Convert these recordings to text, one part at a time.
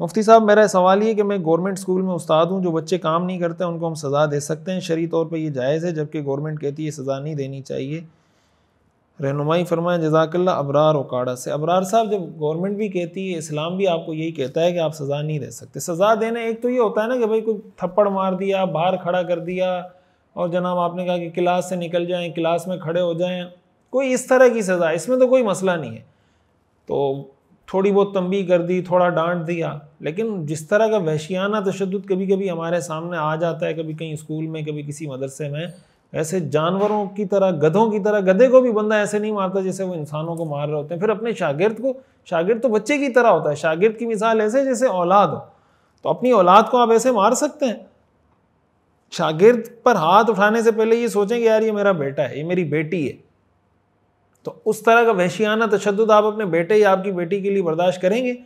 मुफ्ती साहब मेरा सवाल ये कि मैं गवर्नमेंट स्कूल में उस्ताद हूँ जो बच्चे काम नहीं करते उनको हम सज़ा दे सकते हैं शरी तौर पर यह जायज़ है जबकि गवर्नमेंट कहती है सज़ा नहीं देनी चाहिए रहनुमाई फरमाएं जजाकल्ला अबरार ओकाड़ा से अबरार साहब जब गवर्नमेंट भी कहती है इस्लाम भी आपको यही कहता है कि आप सज़ा नहीं दे सकते सज़ा देना एक तो ये होता है ना कि भाई कोई थप्पड़ मार दिया बाहर खड़ा कर दिया और जनाब आपने कहा कि क्लास से निकल जाएँ क्लास में खड़े हो जाएँ कोई इस तरह की सज़ा इसमें तो कोई मसला नहीं है तो थोड़ी बहुत तंबी कर दी थोड़ा डांट दिया लेकिन जिस तरह का वहशियाना तशद कभी कभी हमारे सामने आ जाता है कभी कहीं स्कूल में कभी किसी मदरसे में ऐसे जानवरों की तरह गधों की तरह गधे को भी बंदा ऐसे नहीं मारता जैसे वो इंसानों को मार रहे होते हैं फिर अपने शागिर्द को शागिर्द तो बच्चे की तरह होता है शागिर्द की मिसाल ऐसे जैसे औलाद हो तो अपनी औलाद को आप ऐसे मार सकते हैं शागिर्द पर हाथ उठाने से पहले ये सोचें कि यार ये मेरा बेटा है ये मेरी बेटी है तो उस तरह का वहशियाना तशद आप अपने बेटे या आपकी बेटी के लिए बर्दाश्त करेंगे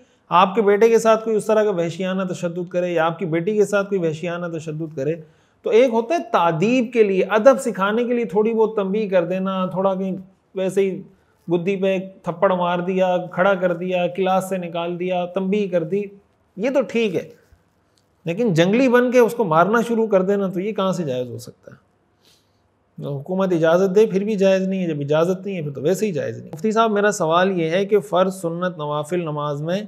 आपके बेटे के साथ कोई उस तरह का वहशियाना तशद करे या आपकी बेटी के साथ कोई वहशियाना तशद करे तो एक होता है तादीब के लिए अदब सिखाने के लिए थोड़ी बहुत तंबी कर देना थोड़ा कहीं वैसे ही बुद्धि पे थप्पड़ मार दिया खड़ा कर दिया क्लास से निकाल दिया तंबी कर दी ये तो ठीक है लेकिन जंगली बन के उसको मारना शुरू कर देना तो ये कहाँ से जायज़ हो सकता है मतलब हुकूमत इजाज़त दे फिर भी जायज़ नहीं है जब इजाज़त नहीं है फिर तो वैसे ही जायज़ नहीं मुफ्ती साहब मेरा सवाल ये है कि फ़र्ज सुन्नत नवाफिल नमाज में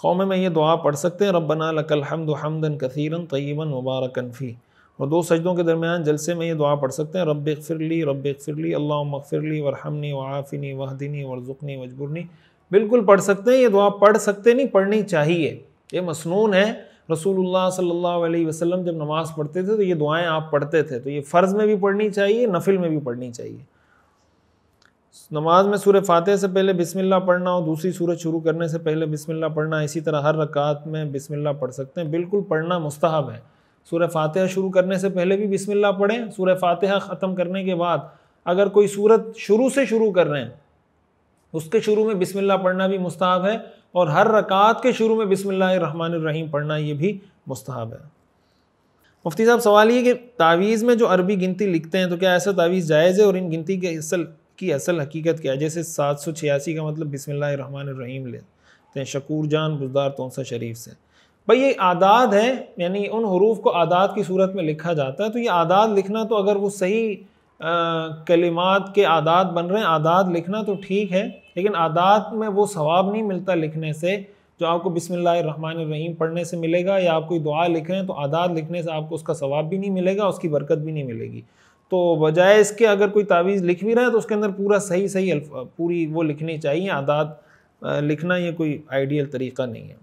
कौम में ये दुआ पढ़ सकते हैं रबना लकल हमद हमदन कसीरा तयबा मुबारकन फ़ी और दो सजदों के दरमियान जलसे में ये दुआ पढ़ सकते हैं रब फिरली रब फिरली अल्लाह मगफिरली वरहमनी वआफ़िनी वहदिनी वरजुकनी वजबुरनी बिल्कुल पढ़ सकते हैं ये दुआ पढ़ सकते नहीं पढ़नी चाहिए ये मसनून है रसूलुल्लाह सल्लल्लाहु अलैहि वसल्लम जब नमाज़ पढ़ते थे तो ये दुआएं आप पढ़ते थे तो ये फ़र्ज़ में भी पढ़नी चाहिए नफिल में भी पढ़नी चाहिए नमाज में सूर्य फातह से पहले बिस्मिल्लाह पढ़ना और दूसरी सूरत शुरू करने से पहले बिस्मिल्लाह पढ़ना इसी तरह हर रकात में बिस्मिल्लाह पढ़ सकते हैं बिल्कुल पढ़ना मुस्तहब है सूर्य फातह शुरू करने से पहले भी बिस्मिल्लाह पढ़ें सूर्य फातह ख़त्म करने के बाद अगर कोई सूरत शुरू से शुरू कर रहे हैं उसके शुरू में बिस्मिल्लाह पढ़ना भी मुस्ताब है और हर रकात के शुरू में बिसमीम पढ़ना ये भी मुस्तहब है मुफ्ती साहब सवाल ये कि तावीज़ में जो अरबी गिनती लिखते हैं तो क्या ऐसा तावीज़ जायज़ है और इन गिनती के असल की असल हकीकत क्या है जैसे सात सौ छियासी का मतलब बिसमीम लेते हैं शकूर जान बुजदार तोसा शरीफ से भाई ये आदाद है यानी उन हरूफ को आदाद की सूरत में लिखा जाता है तो ये आदाद लिखना तो अगर वो सही कलिमात के आदाद बन रहे हैं आदाद लिखना तो ठीक है लेकिन आदात में वो सवाब नहीं मिलता लिखने से जो आपको रहीम पढ़ने से मिलेगा या आप कोई दुआ लिख रहे हैं तो आदात लिखने से आपको उसका सवाब भी नहीं मिलेगा उसकी बरकत भी नहीं मिलेगी तो बजाय इसके अगर कोई तावीज़ लिख भी रहा है तो उसके अंदर पूरा सही सही पूरी वो लिखनी चाहिए आदात लिखना ये कोई आइडियल तरीक़ा नहीं है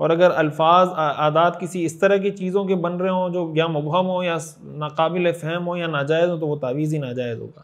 और अगर अल्फाज आदात किसी इस तरह की चीज़ों के बन रहे हों जो या मुबहम हो या नाकबिल फ़हम हो या नाजायज़ हो तो वो तावीज़ ही नाजायज़ होगा